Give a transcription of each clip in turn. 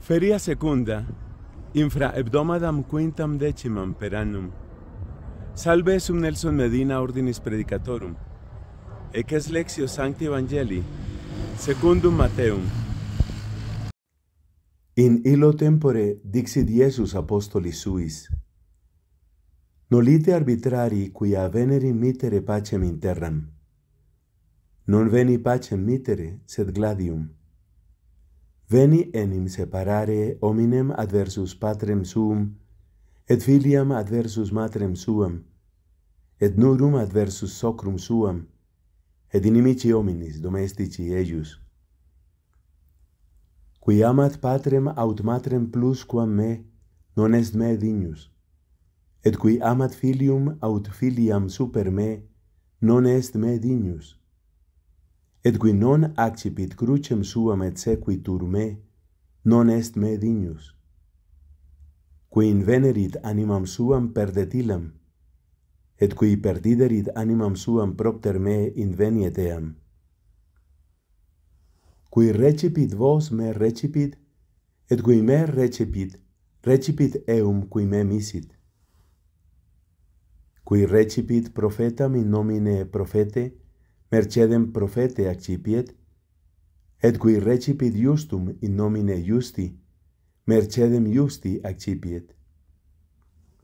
Feria secunda, infra hebdomadam quintam decimam per annum. Salve sum Nelson Medina ordinis predicatorum. Ec es lexio sancti evangelii, secundum Mateum. In illo tempore dixit Iesus apostoli suis, Nolite arbitrari quia veneri mitere pacem in terram. Non veni pacem mitere, sed gladium veni enim separare hominem adversus patrem suum et filiam adversus matrem suam et nurum adversus socrum suam et inimici hominis domestici eius qui amat patrem aut matrem plus quam me non est me dignus et qui amat filium aut filiam super me non est me dignus et qui non accipit crucem suam et sequitur me, non est me dignus. Qui invenerit animam suam perdet ilam, et qui perdiderit animam suam propter me inveniet eam. Qui recipit vos me recipit, et qui me recipit, recipit eum qui me misit. Qui recipit profetam in nomine profete, et qui recipit mercedem profete accipiet, et qui recipit justum in nomine justi, mercedem justi accipiet.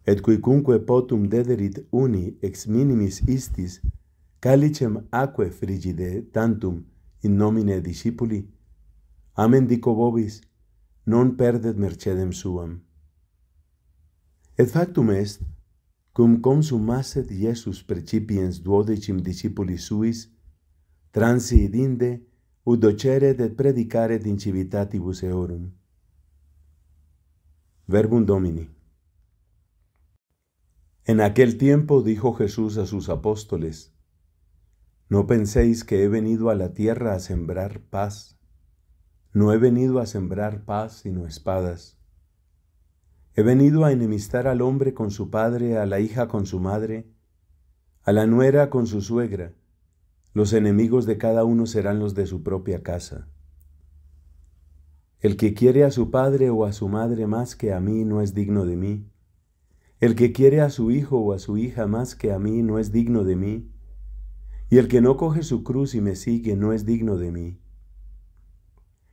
Et qui cunque potum dederit uni ex minimis istis, calicem aquae frigide tantum in nomine discipuli, amen dico vobis, non perdet mercedem suam. Et factum est, cum consumasset Iesus precipiens duodecim discipulis suis, transi dinde ut docere de predicare in civitatibus Verbum Domini. En aquel tiempo dijo Jesús a sus apóstoles, No penséis que he venido a la tierra a sembrar paz. No he venido a sembrar paz sino espadas. He venido a enemistar al hombre con su padre, a la hija con su madre, a la nuera con su suegra los enemigos de cada uno serán los de su propia casa. El que quiere a su padre o a su madre más que a mí no es digno de mí. El que quiere a su hijo o a su hija más que a mí no es digno de mí. Y el que no coge su cruz y me sigue no es digno de mí.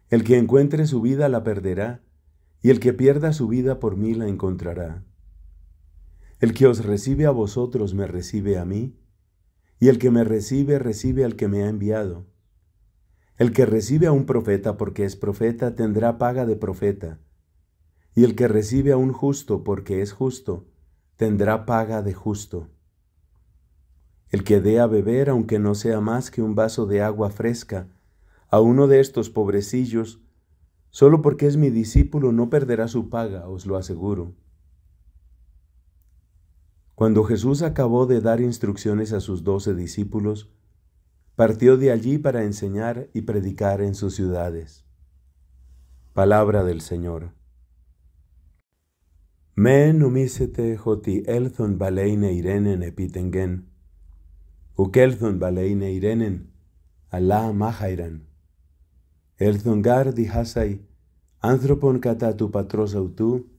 El que encuentre su vida la perderá, y el que pierda su vida por mí la encontrará. El que os recibe a vosotros me recibe a mí, y el que me recibe, recibe al que me ha enviado. El que recibe a un profeta porque es profeta, tendrá paga de profeta. Y el que recibe a un justo porque es justo, tendrá paga de justo. El que dé a beber, aunque no sea más que un vaso de agua fresca, a uno de estos pobrecillos, solo porque es mi discípulo no perderá su paga, os lo aseguro. Cuando Jesús acabó de dar instrucciones a sus doce discípulos, partió de allí para enseñar y predicar en sus ciudades. Palabra del Señor. Men umisete joti elthon baleine irenen epitengen, ukelthon baleine irenen, alá mahairan. Elthon gar dihasai, anthropon kata tu patros autú,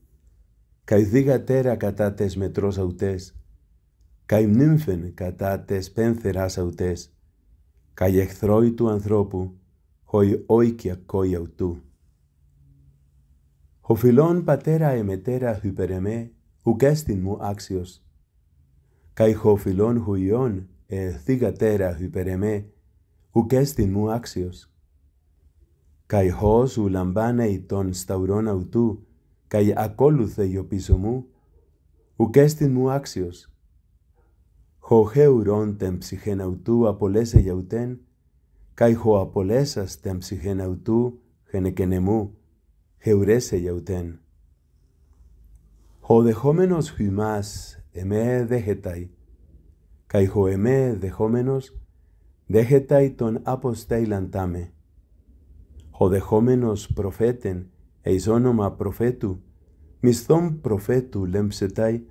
καί δίγα τέρα κατά τες μετρός αυτές, καί μνύμφεν κατά τες πένθερας αυτές, καί εχθρόι του ανθρώπου, χοι όικια κόι αυτού. Ο φιλόν πατέρα εμετέρα χυπερεμέ, ουκέστην μου άξιος. Καί ο φιλόν χουιόν εθίγα τέρα υπερεμέ, ουκέστην μου άξιος. Καί χώς ου λαμβάνει τόν σταυρόν αυτού, καί ακόλουθε γιο πίσω μου, ουκέστην μου άξιος. ουρών τεν ψυχέν αυτού απολέσε για ουτέν, καί απολέσας τεν ψυχέν αυτού μου, χεουρέσε για ουτέν. Ο δεχόμενος χυμάς εμέ δέχεται, καί χω εμέ δεχόμενος δέχεται τον αποστέιλαν τάμε. Ο δεχόμενος προφέτεν εις όνομα προφέτου, μισθόν προφέτου λέμψετάι,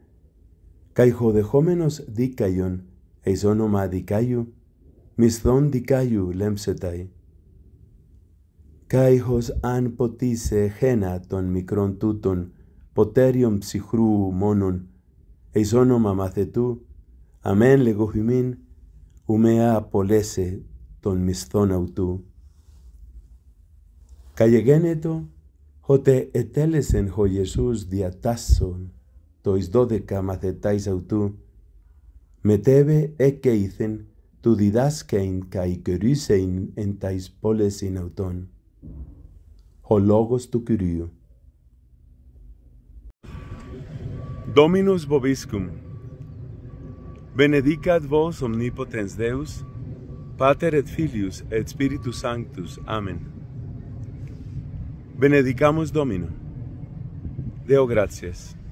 χωδεχόμενος δίκαιον, εις όνομα δικάιου, μισθόν δικάιου λέμψετάι. χως αν ποτίσε γένα των μικρών τούτων, ποτέριον ψυχρού μόνον, εις όνομα μαθετού, αμέν λεγοχημήν, ουμέα απολέσε των μισθών αυτού. Καγεγένετο Hote etelesen en ho Jesus dia tasson tois dodeca macetais autu metebe tebe tu didas que in kai kerisein en tais poles in auton ho logos tu kyrio Dominus vobiscum Benedicat vos omnipotens Deus Pater et filius et spiritus sanctus amen Benedicamos Domino. Deo gracias.